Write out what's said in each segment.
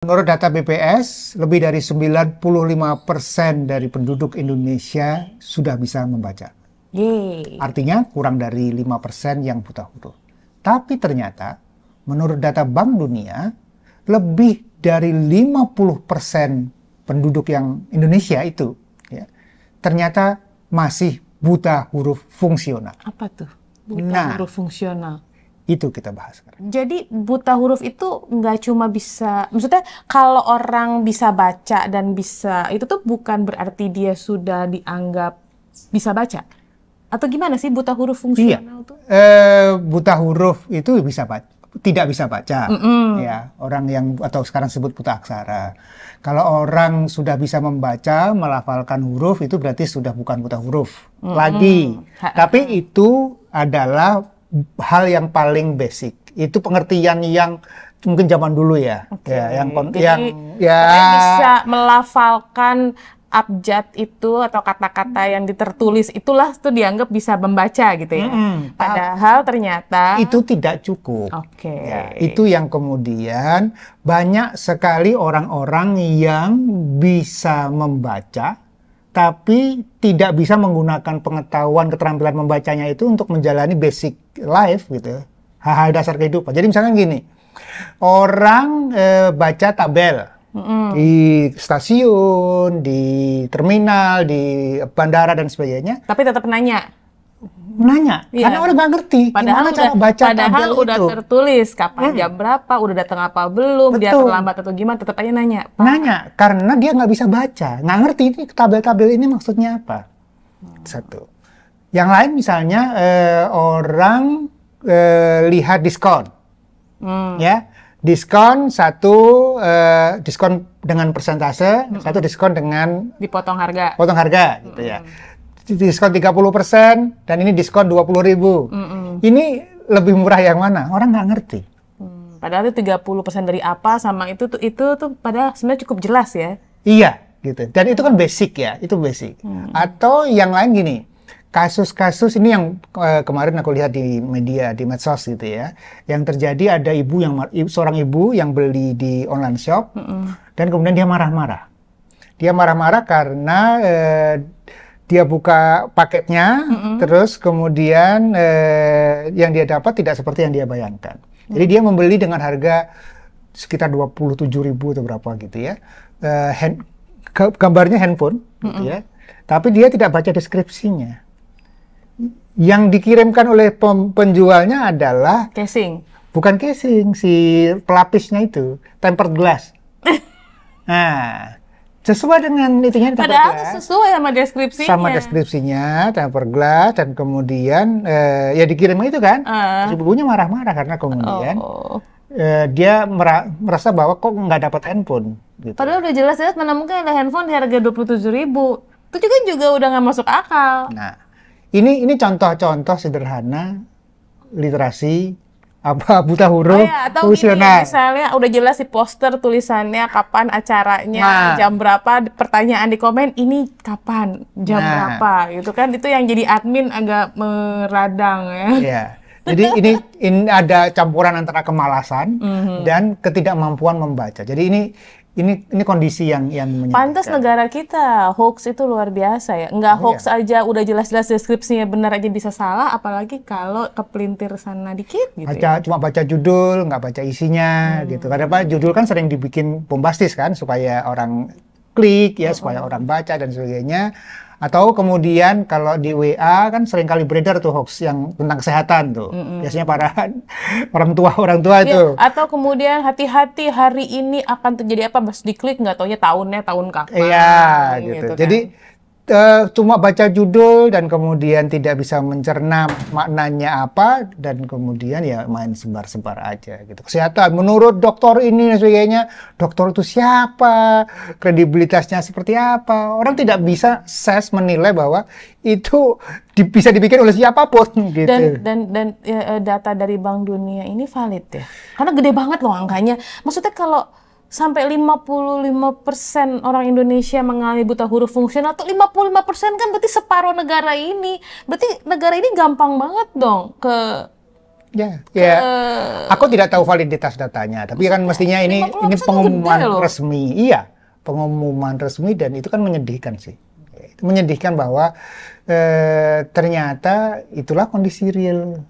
Menurut data BPS, lebih dari 95% dari penduduk Indonesia sudah bisa membaca. Yeay. Artinya kurang dari 5% yang buta huruf. Tapi ternyata, menurut data Bank Dunia, lebih dari 50% penduduk yang Indonesia itu ya, ternyata masih buta huruf fungsional. Apa tuh? Buta nah, huruf fungsional. Itu kita bahas sekarang. Jadi buta huruf itu nggak cuma bisa, maksudnya kalau orang bisa baca dan bisa, itu tuh bukan berarti dia sudah dianggap bisa baca? Atau gimana sih buta huruf iya. fungsional iya. tuh? E, buta huruf itu bisa baca tidak bisa baca mm -mm. ya orang yang atau sekarang sebut buta aksara kalau orang sudah bisa membaca melafalkan huruf itu berarti sudah bukan buta huruf mm -mm. lagi tapi itu adalah hal yang paling basic. Itu pengertian yang mungkin zaman dulu ya, okay. ya yang Jadi, yang ya bisa melafalkan abjad itu atau kata-kata yang ditertulis itulah itu dianggap bisa membaca gitu ya. Hmm, Padahal ternyata itu tidak cukup. Oke. Okay. Ya, itu yang kemudian banyak sekali orang-orang yang bisa membaca tapi tidak bisa menggunakan pengetahuan keterampilan membacanya itu untuk menjalani basic life gitu ya. hal-hal dasar kehidupan jadi misalnya gini orang e, baca tabel mm-hmm. di stasiun di terminal di bandara dan sebagainya tapi tetap nanya nanya iya. karena orang nggak ngerti padahal gimana udah, cara baca padahal tabel udah itu. tertulis kapan hmm. jam berapa udah datang apa belum Betul. dia terlambat atau gimana tetap aja nanya Pak. nanya karena dia nggak bisa baca nggak ngerti ini tabel-tabel ini maksudnya apa satu yang lain misalnya eh, orang eh, lihat diskon, hmm. ya diskon satu eh, diskon dengan persentase, hmm. satu diskon dengan dipotong harga, potong harga, gitu ya. Hmm. Diskon 30 persen dan ini diskon dua puluh ribu. Hmm. Ini lebih murah yang mana? Orang nggak ngerti. Hmm. Padahal itu puluh persen dari apa sama itu tuh itu tuh pada sebenarnya cukup jelas ya. Iya gitu. Dan itu kan basic ya, itu basic. Hmm. Atau yang lain gini kasus-kasus ini yang uh, kemarin aku lihat di media di medsos gitu ya yang terjadi ada ibu yang seorang ibu yang beli di online shop mm -hmm. dan kemudian dia marah-marah dia marah-marah karena uh, dia buka paketnya mm -hmm. terus kemudian uh, yang dia dapat tidak seperti yang dia bayangkan mm -hmm. jadi dia membeli dengan harga sekitar tujuh ribu atau berapa gitu ya uh, hand, gambarnya handphone mm -hmm. gitu ya tapi dia tidak baca deskripsinya yang dikirimkan oleh penjualnya adalah casing. Bukan casing, si pelapisnya itu, tempered glass. nah, sesuai dengan itunya tempered Padahal glass. sesuai sama deskripsinya. Sama deskripsinya, tempered glass dan kemudian eh, ya dikirim itu kan. Uh. Ah. Si bukunya marah-marah karena kemudian oh. Uh, dia merasa bahwa kok nggak dapat handphone. Gitu. Padahal udah jelas-jelas mana ada handphone di harga dua puluh tujuh ribu. Itu juga juga udah nggak masuk akal. Nah, ini ini contoh-contoh sederhana literasi apa buta huruf oh ya, atau tulisannya. misalnya udah jelas si poster tulisannya kapan acaranya nah. jam berapa pertanyaan di komen ini kapan jam nah. berapa gitu kan itu yang jadi admin agak meradang ya, ya. jadi ini ini ada campuran antara kemalasan mm -hmm. dan ketidakmampuan membaca jadi ini ini ini kondisi yang yang Pantas negara kita hoax itu luar biasa ya. nggak oh, hoax iya. aja udah jelas-jelas deskripsinya benar aja bisa salah apalagi kalau kepelintir sana dikit gitu. Baca ya. cuma baca judul, nggak baca isinya hmm. gitu. Karena apa? Judul kan sering dibikin bombastis kan supaya orang klik ya, oh, hmm. supaya supaya orang baca dan sebagainya atau kemudian kalau di WA kan sering kali beredar tuh hoax yang tentang kesehatan tuh. Mm-hmm. Biasanya para orang tua orang tua ya, itu. Atau kemudian hati-hati hari ini akan terjadi apa, pas diklik nggak taunya tahunnya tahun kapan. Iya gitu. gitu kan. Jadi uh, cuma baca judul dan kemudian tidak bisa mencerna maknanya apa dan kemudian ya main sebar-sebar aja gitu. Kesehatan menurut dokter ini dan sebagainya, dokter itu siapa, kredibilitasnya seperti apa. Orang tidak bisa ses menilai bahwa itu di, bisa dibikin oleh siapapun gitu. Dan dan dan ya, eh, data dari Bank Dunia ini valid ya. Karena gede banget loh angkanya. Maksudnya kalau sampai 55% orang Indonesia mengalami buta huruf fungsional tuh 55% kan berarti separuh negara ini. Berarti negara ini gampang banget dong ke Ya, yeah, ya. Yeah. Aku tidak tahu validitas datanya, tapi kan mestinya ini ini pengumuman resmi. Iya, pengumuman resmi dan itu kan menyedihkan sih. menyedihkan bahwa eh, ternyata itulah kondisi real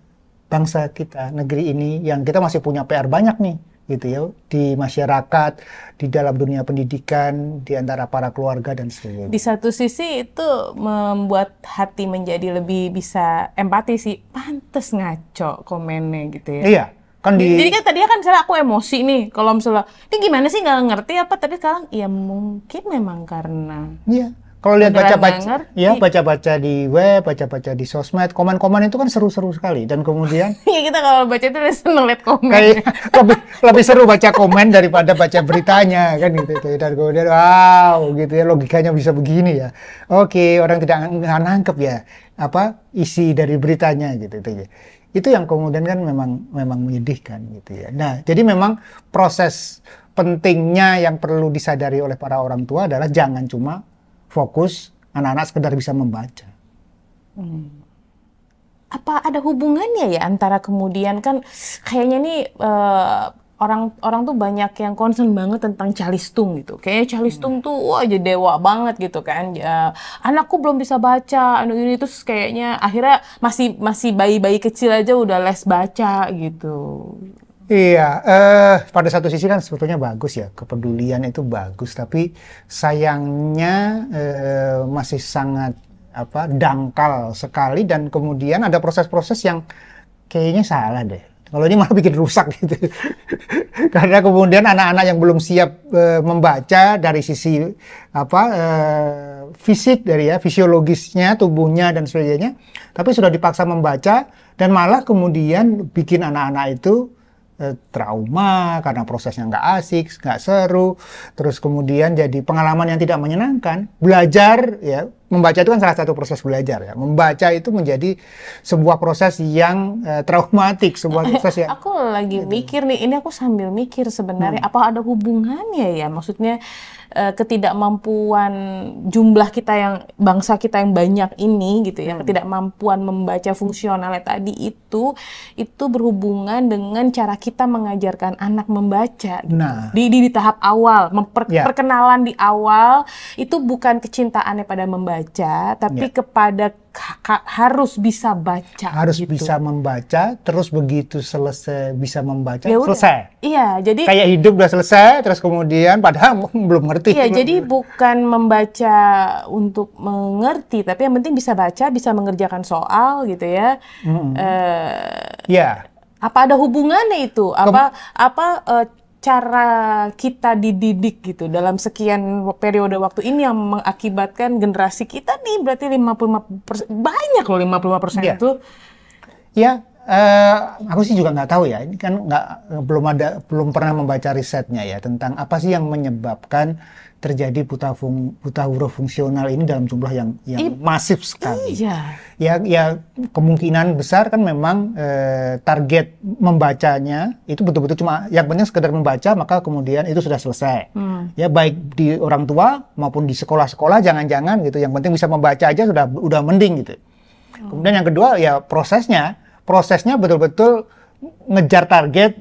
bangsa kita, negeri ini yang kita masih punya PR banyak nih gitu ya di masyarakat di dalam dunia pendidikan di antara para keluarga dan sebagainya. Di satu sisi itu membuat hati menjadi lebih bisa empati sih pantes ngaco komennya gitu ya. Iya kan di jadi kan tadi kan misalnya aku emosi nih kalau misalnya ini gimana sih nggak ngerti apa tapi sekarang ya mungkin memang karena iya kalau lihat baca-baca, ya baca-baca di web, baca-baca di sosmed, komen-komen itu kan seru-seru sekali. Dan kemudian, ya kita kalau baca itu lebih seneng lihat komen. Kayak, lebih, lebih seru baca komen daripada baca beritanya kan gitu. -gitu. Dan kemudian, wow, gitu ya logikanya bisa begini ya. Oke, orang tidak nganangkep nangkep ya apa isi dari beritanya gitu. -gitu. Ya. Itu yang kemudian kan memang memang menyedihkan gitu ya. Nah, jadi memang proses pentingnya yang perlu disadari oleh para orang tua adalah jangan cuma fokus anak-anak sekedar bisa membaca. Hmm. Apa ada hubungannya ya antara kemudian kan kayaknya nih uh, orang orang tuh banyak yang concern banget tentang calistung gitu. Kayaknya calistung hmm. tuh wah jadi dewa banget gitu kan. Ya, anakku belum bisa baca, anu ini terus kayaknya akhirnya masih masih bayi-bayi kecil aja udah les baca gitu. Iya, eh, pada satu sisi kan sebetulnya bagus ya, kepedulian itu bagus, tapi sayangnya eh, masih sangat apa dangkal sekali dan kemudian ada proses-proses yang kayaknya salah deh. Kalau ini malah bikin rusak gitu. Karena kemudian anak-anak yang belum siap e, membaca dari sisi apa e, fisik dari ya fisiologisnya tubuhnya dan sebagainya, tapi sudah dipaksa membaca dan malah kemudian bikin anak-anak itu Eh, trauma karena prosesnya nggak asik, nggak seru, terus kemudian jadi pengalaman yang tidak menyenangkan, belajar ya membaca itu kan salah satu proses belajar ya. Membaca itu menjadi sebuah proses yang uh, traumatik, sebuah eh, proses yang Aku lagi gitu. mikir nih, ini aku sambil mikir sebenarnya hmm. apa ada hubungannya ya? Maksudnya eh, ketidakmampuan jumlah kita yang bangsa kita yang banyak ini gitu ya, hmm. ketidakmampuan membaca fungsionalnya tadi itu itu berhubungan dengan cara kita mengajarkan anak membaca. Gitu. Nah, di, di di tahap awal, memperkenalan ya. yeah. di awal itu bukan kecintaannya pada membaca baca, tapi ya. kepada harus bisa baca. Harus gitu. bisa membaca, terus begitu selesai bisa membaca, ya selesai. Iya, jadi kayak hidup udah selesai, terus kemudian padahal belum ngerti. Iya, jadi bukan membaca untuk mengerti, tapi yang penting bisa baca, bisa mengerjakan soal gitu ya. Eh, iya -hmm. uh, Apa ada hubungannya itu? Apa Kem apa uh, cara kita dididik gitu dalam sekian periode waktu ini yang mengakibatkan generasi kita nih berarti 55 persen, banyak loh 55 persen yeah. itu ya Uh, aku sih juga nggak tahu ya. Ini kan nggak belum ada belum pernah membaca risetnya ya tentang apa sih yang menyebabkan terjadi buta fung, buta huruf fungsional ini dalam jumlah yang yang It, masif sekali. Iya. Ya ya kemungkinan besar kan memang uh, target membacanya itu betul-betul cuma yang penting sekedar membaca maka kemudian itu sudah selesai. Hmm. Ya baik di orang tua maupun di sekolah-sekolah jangan-jangan gitu yang penting bisa membaca aja sudah udah mending gitu. Hmm. Kemudian yang kedua ya prosesnya prosesnya betul-betul ngejar target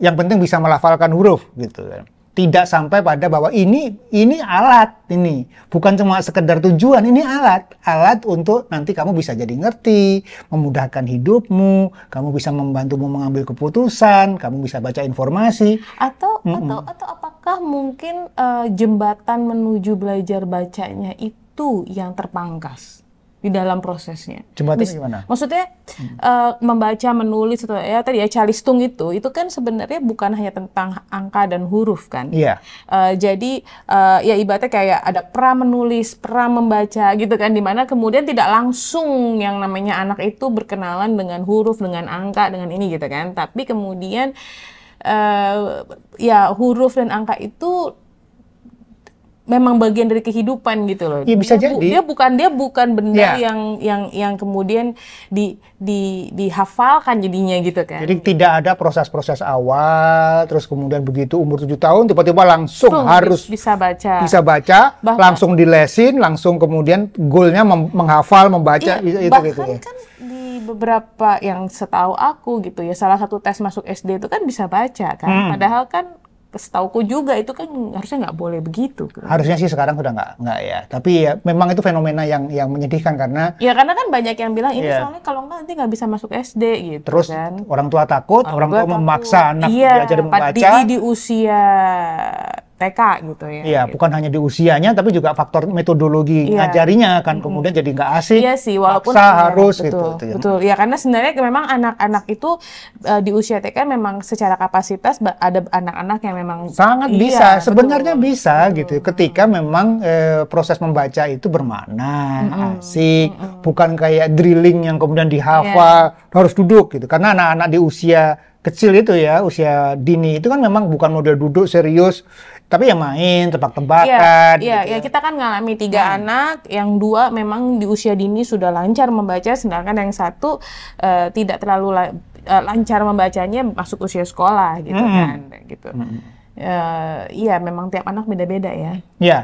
yang penting bisa melafalkan huruf gitu kan. Tidak sampai pada bahwa ini ini alat ini bukan cuma sekedar tujuan ini alat alat untuk nanti kamu bisa jadi ngerti memudahkan hidupmu kamu bisa membantumu mengambil keputusan kamu bisa baca informasi atau mm -mm. atau atau apakah mungkin uh, jembatan menuju belajar bacanya itu yang terpangkas di dalam prosesnya. Jembatan Mis- gimana? Maksudnya hmm. uh, membaca, menulis atau ya tadi ya calistung itu itu kan sebenarnya bukan hanya tentang angka dan huruf kan. Iya. Yeah. Uh, jadi uh, ya ibaratnya kayak ada pra menulis, pra membaca gitu kan Di mana kemudian tidak langsung yang namanya anak itu berkenalan dengan huruf, dengan angka, dengan ini gitu kan. Tapi kemudian uh, ya huruf dan angka itu memang bagian dari kehidupan gitu loh. Iya bisa dia, jadi. Bu, dia bukan dia bukan benda ya. yang yang yang kemudian di di dihafalkan jadinya gitu kan. Jadi tidak ada proses-proses awal terus kemudian begitu umur 7 tahun tiba-tiba langsung harus bisa baca. Bisa baca, bahkan, langsung dilesin, langsung kemudian goalnya menghafal, membaca iya, itu bahkan gitu. Bahkan ya. kan di beberapa yang setahu aku gitu ya salah satu tes masuk SD itu kan bisa baca kan. Hmm. Padahal kan setauku juga itu kan harusnya nggak boleh begitu. Kan? Harusnya sih sekarang sudah nggak nggak ya. Tapi ya memang itu fenomena yang yang menyedihkan karena. Ya karena kan banyak yang bilang ini yeah. soalnya kalau nggak nanti nggak bisa masuk SD gitu. Terus kan? orang tua takut, orang, orang tua tua memaksa anak iya, belajar membaca. Di, di usia TK gitu ya. Iya, gitu. bukan hanya di usianya, tapi juga faktor metodologi yeah. ngajarinya kan kemudian jadi nggak asik. Iya sih, walaupun paksa harus betul, gitu. gitu ya. Betul, betul. Ya karena sebenarnya memang anak-anak itu uh, di usia TK memang secara kapasitas ada anak-anak yang memang sangat iya, bisa, sebenarnya betul, bisa betul. gitu. Ya. Ketika memang e, proses membaca itu bermakna, mm-hmm. asik, hmm bukan kayak drilling yang kemudian dihafal yeah. harus duduk gitu. Karena anak-anak di usia kecil itu ya usia dini itu kan memang bukan model duduk serius tapi yang main tebak-tebakan. Iya, gitu. Iya, iya, ya. kita kan ngalami tiga hmm. anak, yang dua memang di usia dini sudah lancar membaca, sedangkan yang satu uh, tidak terlalu la uh, lancar membacanya masuk usia sekolah gitu hmm. kan, gitu. Hmm. Uh, iya, memang tiap anak beda-beda ya. Iya,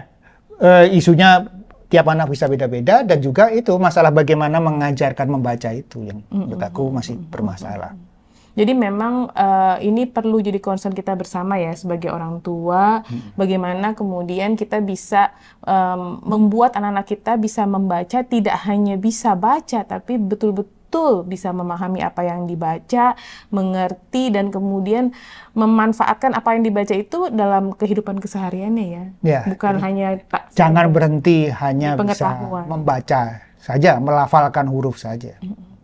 uh, isunya tiap anak bisa beda-beda dan juga itu masalah bagaimana mengajarkan membaca itu yang menurut aku masih bermasalah. Hmm. Jadi memang uh, ini perlu jadi concern kita bersama ya sebagai orang tua, hmm. bagaimana kemudian kita bisa um, membuat anak-anak kita bisa membaca tidak hanya bisa baca tapi betul-betul bisa memahami apa yang dibaca, mengerti dan kemudian memanfaatkan apa yang dibaca itu dalam kehidupan kesehariannya ya. ya Bukan hanya jangan berhenti hanya bisa membaca saja, melafalkan huruf saja. -hmm.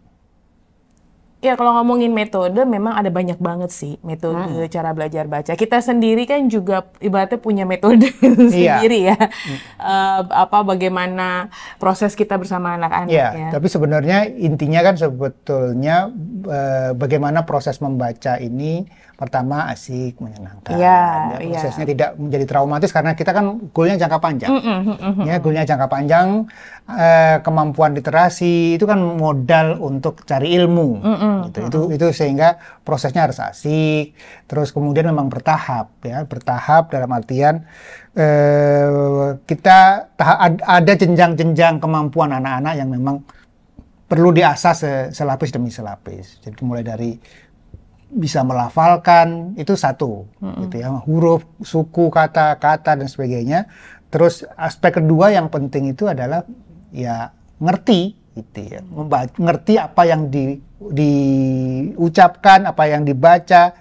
Ya kalau ngomongin metode memang ada banyak banget sih metode hmm. cara belajar baca. Kita sendiri kan juga ibaratnya punya metode iya. sendiri ya. Hmm. Uh, apa bagaimana proses kita bersama anak-anak ya, iya, Tapi sebenarnya intinya kan sebetulnya uh, bagaimana proses membaca ini pertama asik, menyenangkan. Ya, ya, prosesnya ya. tidak menjadi traumatis karena kita kan goalnya jangka panjang. Mm -mm, mm -mm. Ya, goalnya jangka panjang, eh, kemampuan literasi itu kan modal untuk cari ilmu. Mm -mm, gitu. mm Itu itu sehingga prosesnya harus asik. Terus kemudian memang bertahap ya, bertahap dalam artian eh, kita ada jenjang-jenjang kemampuan anak-anak yang memang perlu diasah selapis demi selapis. Jadi mulai dari bisa melafalkan itu satu mm-hmm. gitu ya huruf suku kata kata dan sebagainya terus aspek kedua yang penting itu adalah ya ngerti gitu ya Membaca, ngerti apa yang di diucapkan apa yang dibaca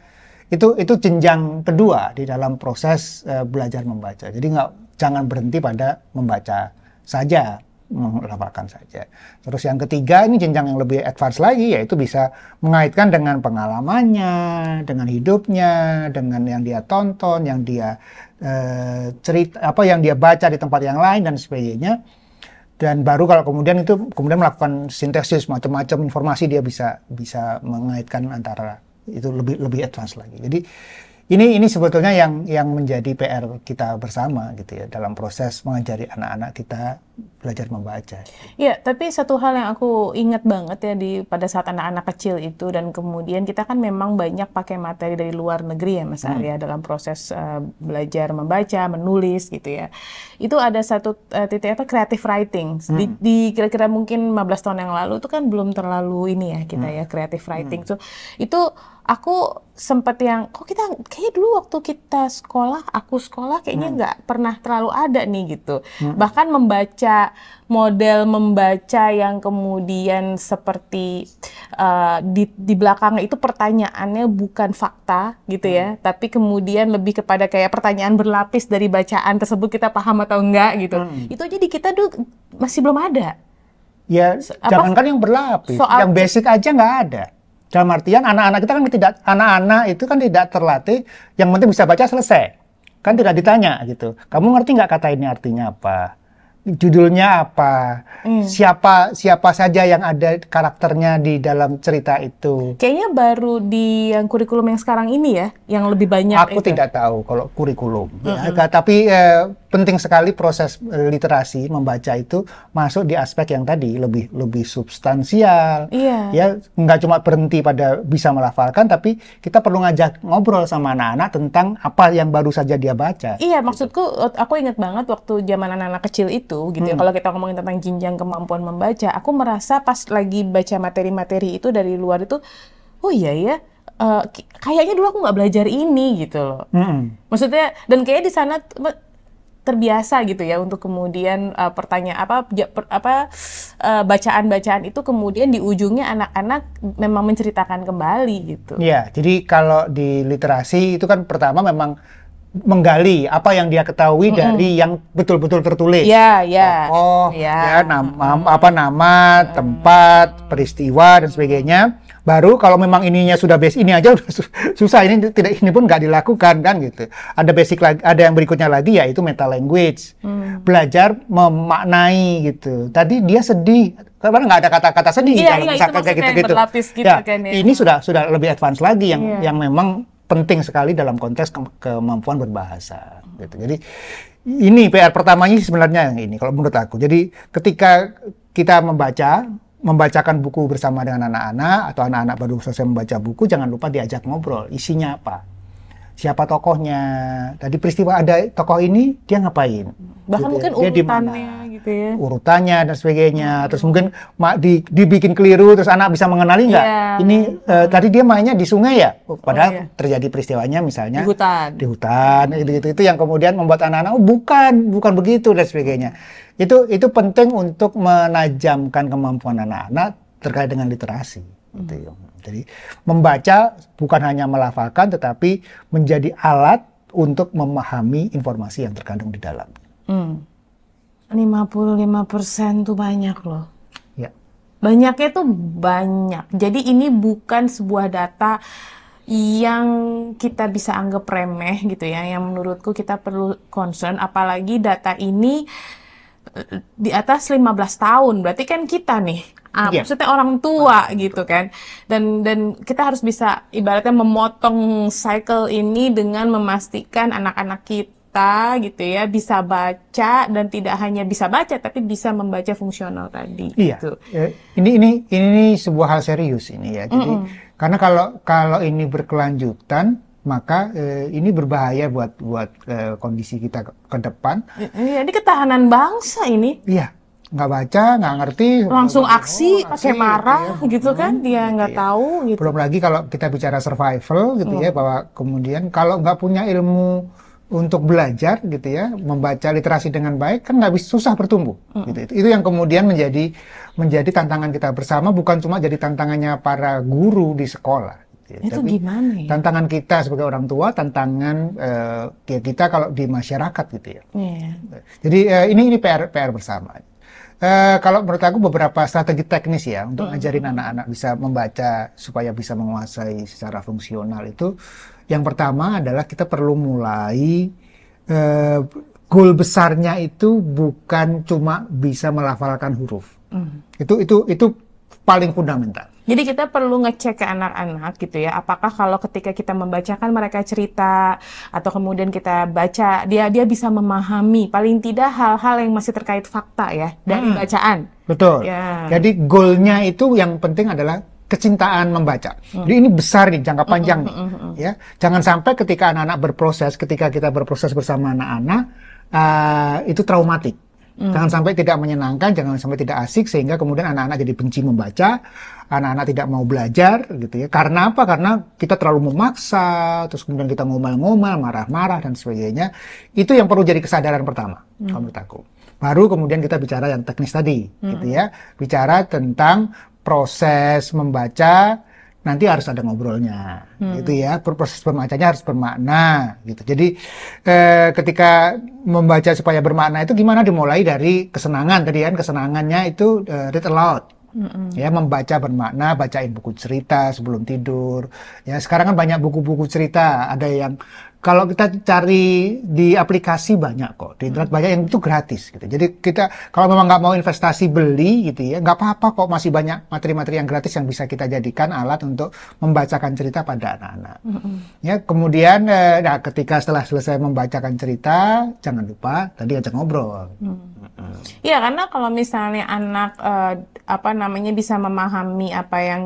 itu itu jenjang kedua di dalam proses uh, belajar membaca jadi nggak jangan berhenti pada membaca saja melaporkan saja. Terus yang ketiga ini jenjang yang lebih advance lagi yaitu bisa mengaitkan dengan pengalamannya, dengan hidupnya, dengan yang dia tonton, yang dia eh, cerita apa yang dia baca di tempat yang lain dan sebagainya. Dan baru kalau kemudian itu kemudian melakukan sintesis macam-macam informasi dia bisa bisa mengaitkan antara itu lebih lebih advance lagi. Jadi ini ini sebetulnya yang yang menjadi PR kita bersama gitu ya dalam proses mengajari anak-anak kita belajar membaca. Iya, tapi satu hal yang aku ingat banget ya di pada saat anak-anak kecil itu dan kemudian kita kan memang banyak pakai materi dari luar negeri ya Mas hmm. Arya dalam proses uh, belajar membaca, menulis gitu ya. Itu ada satu uh, titik apa creative writing. Hmm. Di, kira-kira mungkin 15 tahun yang lalu itu kan belum terlalu ini ya kita hmm. ya creative writing. Hmm. So itu aku sempat yang kok kita kayaknya dulu waktu kita sekolah aku sekolah kayaknya hmm. nggak hmm. pernah terlalu ada nih gitu hmm. bahkan membaca model membaca yang kemudian seperti uh, di, di belakangnya itu pertanyaannya bukan fakta gitu ya, hmm. tapi kemudian lebih kepada kayak pertanyaan berlapis dari bacaan tersebut kita paham atau enggak gitu. Hmm. Itu jadi kita tuh masih belum ada. Ya, jangan kan yang berlapis, soal, yang basic aja nggak ada. Dalam artian anak-anak kita kan tidak anak-anak itu kan tidak terlatih yang penting bisa baca selesai. Kan tidak ditanya gitu. Kamu ngerti nggak kata ini artinya apa? judulnya apa, hmm. siapa siapa saja yang ada karakternya di dalam cerita itu. Kayaknya baru di yang kurikulum yang sekarang ini ya, yang lebih banyak. Aku itu. tidak tahu kalau kurikulum, hmm. ya, tapi eh, penting sekali proses e, literasi membaca itu masuk di aspek yang tadi lebih lebih substansial. Iya. Ya nggak cuma berhenti pada bisa melafalkan, tapi kita perlu ngajak ngobrol sama anak-anak tentang apa yang baru saja dia baca. Iya, gitu. maksudku aku ingat banget waktu zaman anak-anak kecil itu, gitu. Ya, hmm. Ya, kalau kita ngomongin tentang jinjang kemampuan membaca, aku merasa pas lagi baca materi-materi itu dari luar itu, oh iya ya uh, kayaknya dulu aku nggak belajar ini gitu loh. Mm -hmm. Maksudnya dan kayaknya di sana terbiasa gitu ya untuk kemudian uh, eh, pertanyaan apa per, apa bacaan eh, bacaan-bacaan itu kemudian di ujungnya anak-anak memang menceritakan kembali gitu. Iya, jadi kalau di literasi itu kan pertama memang menggali apa yang dia ketahui mm -hmm. dari yang betul-betul tertulis. Iya, iya. Oh, yeah. ya, ya nama apa nama, tempat, peristiwa dan sebagainya. Baru kalau memang ininya sudah base ini aja udah susah ini tidak ini pun nggak dilakukan kan gitu. Ada basic lagi, ada yang berikutnya lagi yaitu meta language. Mm. Belajar memaknai gitu. Tadi dia sedih karena nggak ada kata-kata sedih iya, kalau gitu. iya, misalkan kayak gitu-gitu. Gitu. ya, kan ya. Ini sudah sudah lebih advance lagi yang yeah. yang memang penting sekali dalam konteks ke kemampuan berbahasa. Gitu. Jadi ini PR pertamanya sebenarnya yang ini kalau menurut aku. Jadi ketika kita membaca membacakan buku bersama dengan anak-anak atau anak-anak baru selesai membaca buku jangan lupa diajak ngobrol isinya apa siapa tokohnya. Tadi peristiwa ada tokoh ini dia ngapain? Bahkan gitu ya. mungkin ya. dia urutannya dimana? gitu ya. Urutannya dan sebagainya. Hmm. Terus mungkin di dibikin keliru terus anak bisa mengenali nggak? Yeah. Ini uh, tadi dia mainnya di sungai ya. Oh, padahal oh, iya. terjadi peristiwanya misalnya di hutan. Di hutan hmm. gitu-gitu itu yang kemudian membuat anak-anak oh, bukan, bukan begitu dan sebagainya. Itu itu penting untuk menajamkan kemampuan anak-anak terkait dengan literasi. Gitu ya. Jadi membaca bukan hanya melafalkan tetapi menjadi alat untuk memahami informasi yang terkandung di dalam. Hmm. 55% tuh banyak loh. Ya. Banyaknya tuh banyak. Jadi ini bukan sebuah data yang kita bisa anggap remeh gitu ya. Yang menurutku kita perlu concern apalagi data ini eh, di atas 15 tahun. Berarti kan kita nih yeah. Iya. maksudnya orang tua oh, gitu kan. Dan dan kita harus bisa ibaratnya memotong cycle ini dengan memastikan anak-anak kita gitu ya bisa baca dan tidak hanya bisa baca tapi bisa membaca fungsional tadi. Iya. Gitu. Eh, ini ini ini sebuah hal serius ini ya. Jadi mm -mm. karena kalau kalau ini berkelanjutan maka eh, ini berbahaya buat buat eh, kondisi kita ke, depan. ini ketahanan bangsa ini. Iya, nggak baca, nggak ngerti, langsung aksi, oh, pakai marah, gitu, ya. gitu kan? Hmm, dia gitu nggak ya. tahu. Gitu. Belum lagi kalau kita bicara survival, gitu ya, hmm. ya, bahwa kemudian kalau nggak punya ilmu untuk belajar, gitu ya, membaca literasi dengan baik, kan nggak bisa susah bertumbuh. Hmm. Gitu. Itu, itu yang kemudian menjadi menjadi tantangan kita bersama, bukan cuma jadi tantangannya para guru di sekolah. Gitu. Itu gimana ya? Tantangan kita sebagai orang tua, tantangan uh, kita kalau di masyarakat gitu ya. Yeah. Jadi uh, ini ini PR PR bersama. Uh, kalau menurut aku beberapa strategi teknis ya untuk hmm. ngajarin anak-anak bisa membaca supaya bisa menguasai secara fungsional itu yang pertama adalah kita perlu mulai uh, goal besarnya itu bukan cuma bisa melafalkan huruf. Hmm. Itu itu itu paling fundamental. Jadi kita perlu ngecek ke anak-anak gitu ya, apakah kalau ketika kita membacakan mereka cerita atau kemudian kita baca dia dia bisa memahami paling tidak hal-hal yang masih terkait fakta ya dari hmm. bacaan. Betul. Ya. Jadi goalnya itu yang penting adalah kecintaan membaca. Hmm. Jadi ini besar nih jangka hmm, panjang hmm, nih, hmm, hmm. ya. Jangan sampai ketika anak-anak berproses, ketika kita berproses bersama anak-anak uh, itu traumatik. Hmm. Jangan sampai tidak menyenangkan, jangan sampai tidak asik sehingga kemudian anak-anak jadi benci membaca, anak-anak tidak mau belajar gitu ya. Karena apa? Karena kita terlalu memaksa, terus kemudian kita ngomel-ngomel, marah-marah dan sebagainya. Itu yang perlu jadi kesadaran pertama hmm. kalau menurut aku. Baru kemudian kita bicara yang teknis tadi gitu hmm. gitu ya. Bicara tentang proses membaca nanti harus ada ngobrolnya hmm. gitu ya proses pembacanya harus bermakna gitu jadi eh, ketika membaca supaya bermakna itu gimana dimulai dari kesenangan tadi kan kesenangannya itu eh, read aloud Ya membaca bermakna, bacain buku cerita sebelum tidur. Ya sekarang kan banyak buku-buku cerita, ada yang kalau kita cari di aplikasi banyak kok, di internet banyak yang itu gratis gitu. Jadi kita kalau memang nggak mau investasi beli gitu ya, nggak apa-apa kok masih banyak materi-materi yang gratis yang bisa kita jadikan alat untuk membacakan cerita pada anak-anak. Ya kemudian, eh, nah ketika setelah selesai membacakan cerita, jangan lupa tadi ajak ngobrol. Mm. Iya Ya karena kalau misalnya anak eh, apa namanya bisa memahami apa yang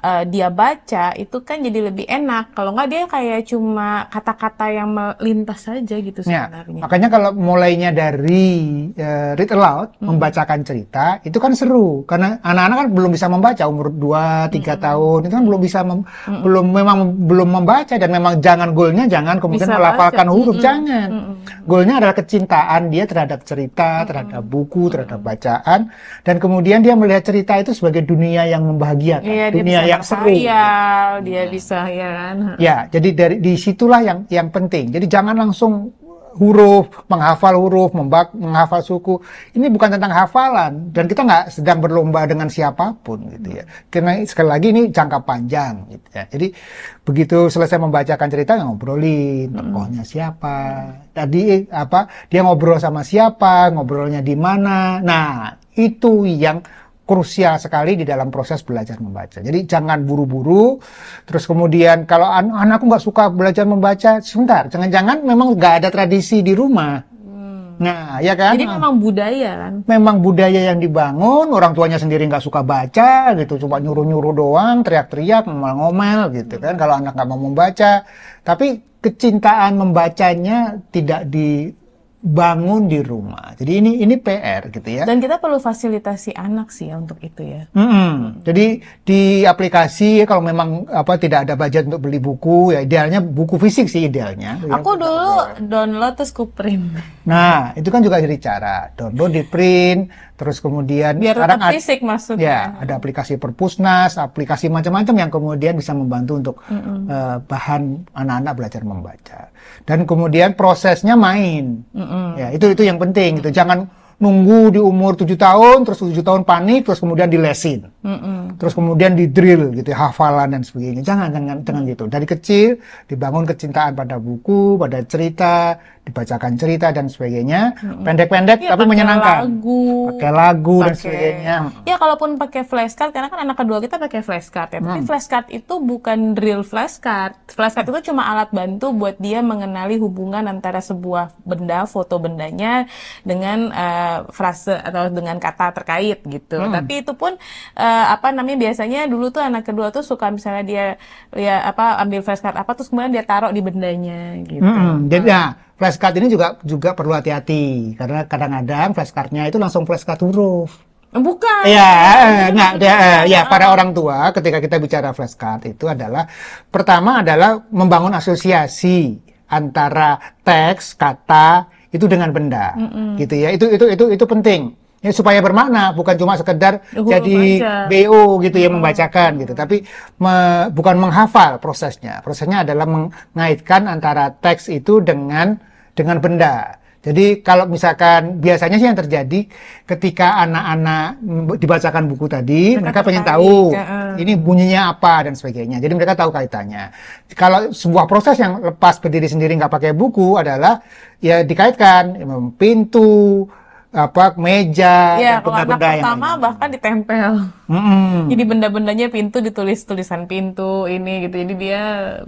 uh, dia baca itu kan jadi lebih enak. Kalau nggak dia kayak cuma kata-kata yang melintas saja gitu ya, sebenarnya. Ya, makanya kalau mulainya dari uh, read aloud, hmm. membacakan cerita, itu kan seru karena anak-anak kan belum bisa membaca umur 2, tiga hmm. tahun. Itu kan belum bisa mem hmm. belum memang belum membaca dan memang jangan goalnya jangan kemudian bisa melafalkan baca. huruf hmm. jangan. Hmm. Goalnya adalah kecintaan dia terhadap cerita, hmm. terhadap buku, hmm. terhadap bacaan dan kemudian dia melihat cerita itu sebagai dunia yang membahagiakan, ya, dunia yang seru. Sayal, dia iya. bisa ya kan. Ya, jadi dari disitulah yang yang penting. Jadi jangan langsung huruf, menghafal huruf, membak, menghafal suku. Ini bukan tentang hafalan dan kita nggak sedang berlomba dengan siapapun gitu ya. Karena sekali lagi ini jangka panjang gitu ya. Jadi begitu selesai membacakan cerita ngobrolin hmm. tokohnya siapa, tadi apa dia ngobrol sama siapa, ngobrolnya di mana. Nah, itu yang krusial sekali di dalam proses belajar membaca. Jadi jangan buru-buru, terus kemudian kalau an anakku nggak suka belajar membaca, sebentar, jangan-jangan memang nggak ada tradisi di rumah. Hmm. Nah, ya kan? Jadi memang budaya kan? Memang budaya yang dibangun, orang tuanya sendiri nggak suka baca gitu, cuma nyuruh-nyuruh doang, teriak-teriak, ngomel-ngomel gitu hmm. kan, kalau anak nggak mau membaca. Tapi kecintaan membacanya tidak di bangun di rumah. Jadi ini ini PR gitu ya. Dan kita perlu fasilitasi anak sih ya untuk itu ya. Mm -hmm. Jadi di aplikasi ya, kalau memang apa tidak ada budget untuk beli buku ya idealnya buku fisik sih idealnya. Aku dulu download terus ku print. Nah itu kan juga jadi cara download di print Terus kemudian Biar sekarang ada fisik maksudnya. Ya, ada aplikasi Perpusnas, aplikasi macam-macam yang kemudian bisa membantu untuk mm -hmm. uh, bahan anak-anak belajar membaca. Dan kemudian prosesnya main. Mm -hmm. Ya, itu itu yang penting mm -hmm. gitu. Jangan nunggu di umur 7 tahun terus 7 tahun panik terus kemudian dilesin mm -mm. terus kemudian di drill gitu ya, hafalan dan sebagainya jangan dengan dengan gitu dari kecil dibangun kecintaan pada buku pada cerita dibacakan cerita dan sebagainya pendek-pendek ya, tapi menyenangkan lagu pakai lagu pake, dan sebagainya ya kalaupun pakai flashcard karena kan anak kedua kita pakai flashcard ya hmm. tapi mm. flashcard itu bukan real flashcard flashcard itu cuma alat bantu buat dia mengenali hubungan antara sebuah benda foto bendanya dengan uh, frase atau dengan kata terkait gitu hmm. tapi itu pun uh, apa namanya biasanya dulu tuh anak kedua tuh suka misalnya dia ya apa ambil flashcard apa terus kemudian dia taruh di bendanya gitu hmm. jadi mm. nah, flashcard ini juga juga perlu hati-hati karena kadang-kadang flashcardnya itu langsung flashcard huruf. Oh, bukan. Iya, eh, eh, ya, ya, Ya, ya, para orang tua ketika kita bicara flashcard itu adalah pertama adalah membangun asosiasi antara teks, kata itu dengan benda, mm -mm. gitu ya. Itu itu itu itu penting ya supaya bermakna bukan cuma sekedar uh, jadi baca. BO gitu ya membacakan gitu tapi me, bukan menghafal prosesnya prosesnya adalah mengaitkan antara teks itu dengan dengan benda jadi kalau misalkan biasanya sih yang terjadi ketika anak-anak dibacakan buku tadi, mereka, mereka pengen tahu uh. ini bunyinya apa dan sebagainya. Jadi mereka tahu kaitannya. Kalau sebuah proses yang lepas berdiri sendiri nggak pakai buku adalah ya dikaitkan pintu, apa meja ya, kalau benda-benda yang pertama ini. bahkan ditempel mm -mm. jadi benda-bendanya pintu ditulis tulisan pintu ini gitu jadi dia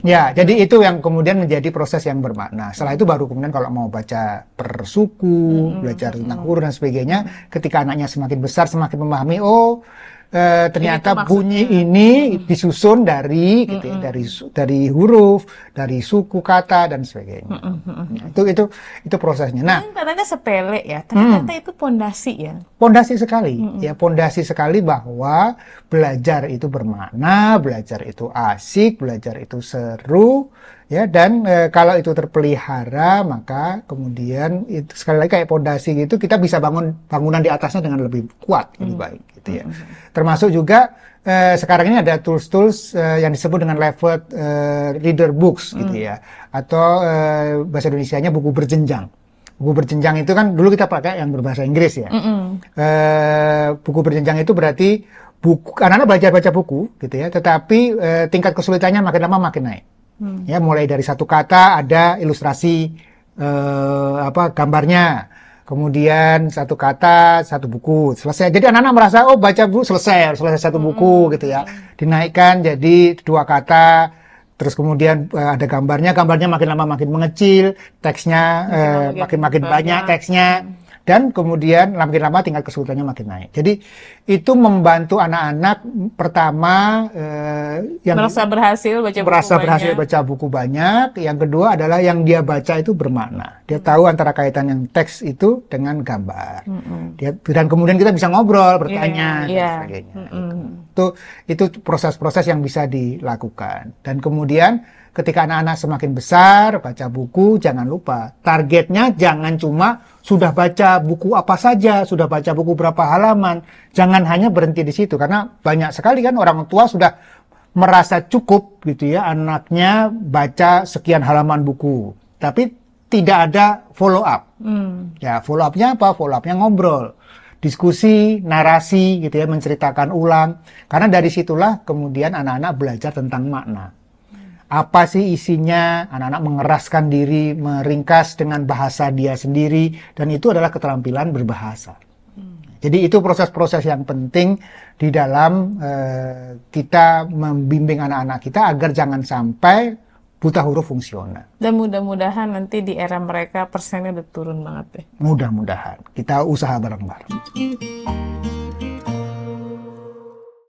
ya jadi itu yang kemudian menjadi proses yang bermakna setelah itu baru kemudian kalau mau baca per mm -mm. belajar tentang mm -mm. urut dan sebagainya ketika anaknya semakin besar semakin memahami oh Eh, ternyata ini bunyi ini disusun dari mm gitu ya, dari dari huruf, dari suku kata dan sebagainya. Mm Itu itu itu prosesnya. Nah, ini katanya sepele ya, ternyata mm, itu pondasi ya. Pondasi sekali. Mm Ya, pondasi sekali bahwa belajar itu bermakna, belajar itu asik, belajar itu seru ya dan e, kalau itu terpelihara maka kemudian itu sekali lagi kayak pondasi gitu kita bisa bangun bangunan di atasnya dengan lebih kuat lebih hmm. baik gitu ya hmm, hmm. termasuk juga e, sekarang ini ada tools-tools e, yang disebut dengan level e, reader books gitu hmm. gitu ya atau e, bahasa Indonesia-nya buku berjenjang buku berjenjang itu kan dulu kita pakai yang berbahasa Inggris ya mm E, buku berjenjang itu berarti buku anak-anak belajar baca buku gitu ya tetapi e, tingkat kesulitannya makin lama makin naik Hmm. Ya, mulai dari satu kata ada ilustrasi eh, apa gambarnya. Kemudian satu kata, satu buku, selesai. Jadi anak-anak merasa oh baca buku selesai, selesai satu buku hmm. gitu ya. Dinaikkan jadi dua kata, terus kemudian uh, ada gambarnya, gambarnya makin lama makin mengecil, teksnya makin-makin eh, makin, makin, banyak, banyak teksnya. Hmm dan kemudian makin lama tingkat kesulitannya makin naik. Jadi itu membantu anak-anak pertama eh, yang merasa berhasil baca merasa berhasil banyak. baca buku banyak. Yang kedua adalah yang dia baca itu bermakna. Dia tahu antara kaitan yang teks itu dengan gambar. Dia, dan kemudian kita bisa ngobrol, iya, bertanya yeah. dan iya. sebagainya. Itu itu proses-proses yang bisa dilakukan. Dan kemudian ketika anak-anak semakin besar baca buku jangan lupa targetnya jangan cuma sudah baca buku apa saja sudah baca buku berapa halaman jangan hanya berhenti di situ karena banyak sekali kan orang tua sudah merasa cukup gitu ya anaknya baca sekian halaman buku tapi tidak ada follow up hmm. ya follow upnya apa follow upnya ngobrol diskusi, narasi gitu ya, menceritakan ulang. Karena dari situlah kemudian anak-anak belajar tentang makna apa sih isinya, anak-anak mengeraskan diri, meringkas dengan bahasa dia sendiri, dan itu adalah keterampilan berbahasa. Hmm. Jadi itu proses-proses yang penting di dalam uh, kita membimbing anak-anak kita agar jangan sampai buta huruf fungsional. Dan mudah-mudahan nanti di era mereka persennya udah turun banget ya. Mudah-mudahan. Kita usaha bareng-bareng.